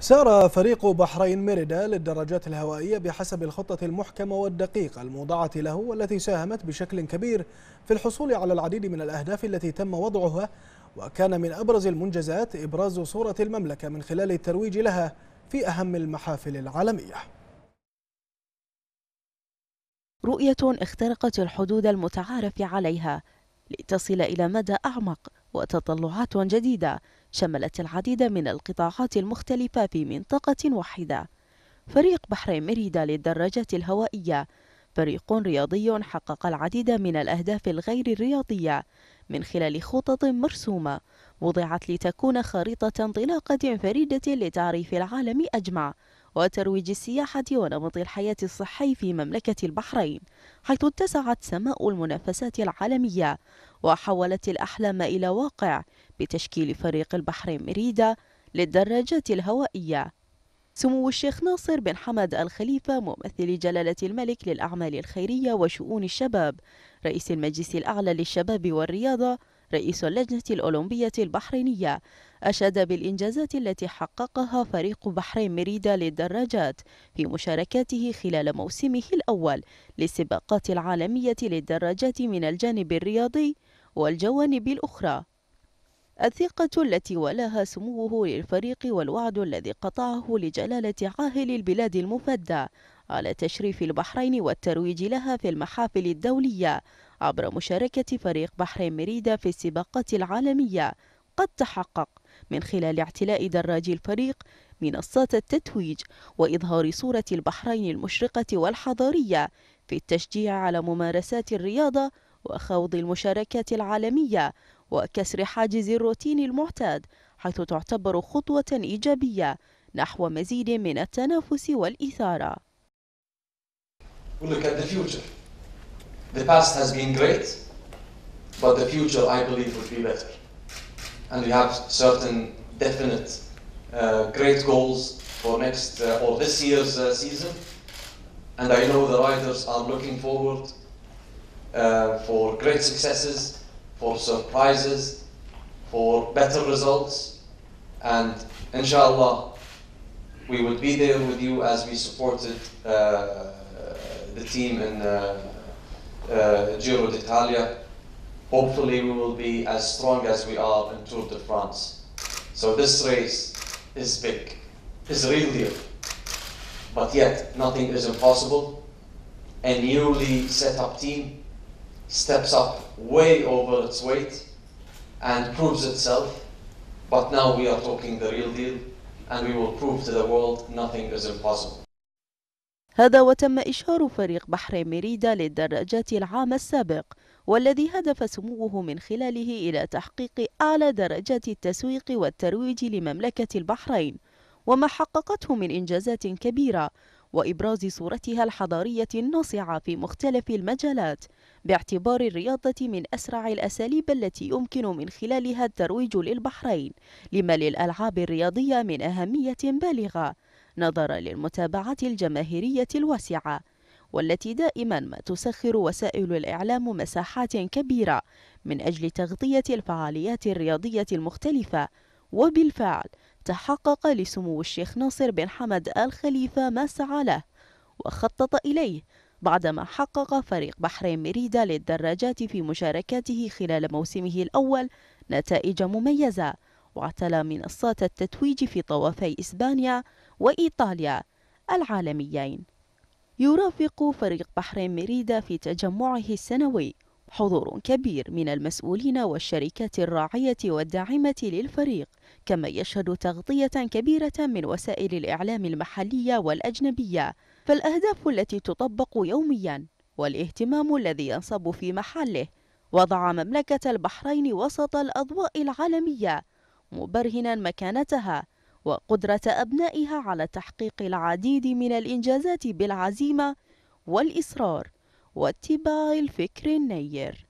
سار فريق بحرين ميريدا للدراجات الهوائية بحسب الخطة المحكمة والدقيقة الموضعة له والتي ساهمت بشكل كبير في الحصول على العديد من الأهداف التي تم وضعها وكان من أبرز المنجزات إبراز صورة المملكة من خلال الترويج لها في أهم المحافل العالمية رؤية اخترقت الحدود المتعارف عليها لتصل إلى مدى أعمق وتطلعات جديدة شملت العديد من القطاعات المختلفة في منطقة واحدة فريق بحرين مريدا للدراجات الهوائية فريق رياضي حقق العديد من الأهداف الغير الرياضية من خلال خطط مرسومة وضعت لتكون خريطة انطلاقة فريدة لتعريف العالم أجمع وترويج السياحة ونمط الحياة الصحي في مملكة البحرين حيث اتسعت سماء المنافسات العالمية وحولت الأحلام إلى واقع بتشكيل فريق البحرين مريدة للدراجات الهوائية سمو الشيخ ناصر بن حمد الخليفة ممثل جلالة الملك للأعمال الخيرية وشؤون الشباب رئيس المجلس الأعلى للشباب والرياضة رئيس اللجنة الأولمبية البحرينية أشاد بالإنجازات التي حققها فريق بحرين ميريدا للدراجات في مشاركاته خلال موسمه الأول للسباقات العالمية للدراجات من الجانب الرياضي والجوانب الأخرى الثقة التي ولاها سموه للفريق والوعد الذي قطعه لجلالة عاهل البلاد المفدى على تشريف البحرين والترويج لها في المحافل الدولية عبر مشاركة فريق بحرين مريدة في السباقات العالمية قد تحقق من خلال اعتلاء دراج الفريق منصات التتويج وإظهار صورة البحرين المشرقة والحضارية في التشجيع على ممارسات الرياضة وخوض المشاركات العالمية وكسر حاجز الروتين المعتاد حيث تعتبر خطوة إيجابية نحو مزيد من التنافس والإثارة We look at the future. The past has been great, but the future, I believe, will be better. And we have certain definite uh, great goals for next uh, or this year's uh, season. And I know the riders are looking forward uh, for great successes, for surprises, for better results. And inshallah, we will be there with you as we supported uh, the team in uh, uh, Giro d'Italia. Hopefully we will be as strong as we are in Tour de France. So this race is big, is real deal. But yet, nothing is impossible. A newly set up team steps up way over its weight and proves itself. But now we are talking the real deal, and we will prove to the world nothing is impossible. هذا وتم إشهار فريق بحر ميريدا للدراجات العام السابق والذي هدف سموه من خلاله إلى تحقيق أعلى درجات التسويق والترويج لمملكة البحرين وما حققته من إنجازات كبيرة وإبراز صورتها الحضارية الناصعة في مختلف المجالات باعتبار الرياضة من أسرع الأساليب التي يمكن من خلالها الترويج للبحرين لما للألعاب الرياضية من أهمية بالغة نظرا للمتابعة الجماهيرية الواسعة والتي دائما ما تسخر وسائل الإعلام مساحات كبيرة من أجل تغطية الفعاليات الرياضية المختلفة وبالفعل تحقق لسمو الشيخ ناصر بن حمد آل خليفة ما سعى له وخطط إليه بعدما حقق فريق بحرين مريدا للدراجات في مشاركاته خلال موسمه الأول نتائج مميزة واعتلى منصات التتويج في طوافي إسبانيا وإيطاليا العالميين يرافق فريق بحرين ميريدا في تجمعه السنوي حضور كبير من المسؤولين والشركات الراعية والداعمة للفريق كما يشهد تغطية كبيرة من وسائل الإعلام المحلية والأجنبية فالأهداف التي تطبق يومياً والاهتمام الذي ينصب في محله وضع مملكة البحرين وسط الأضواء العالمية مبرهنا مكانتها وقدرة أبنائها على تحقيق العديد من الإنجازات بالعزيمة والإصرار واتباع الفكر النير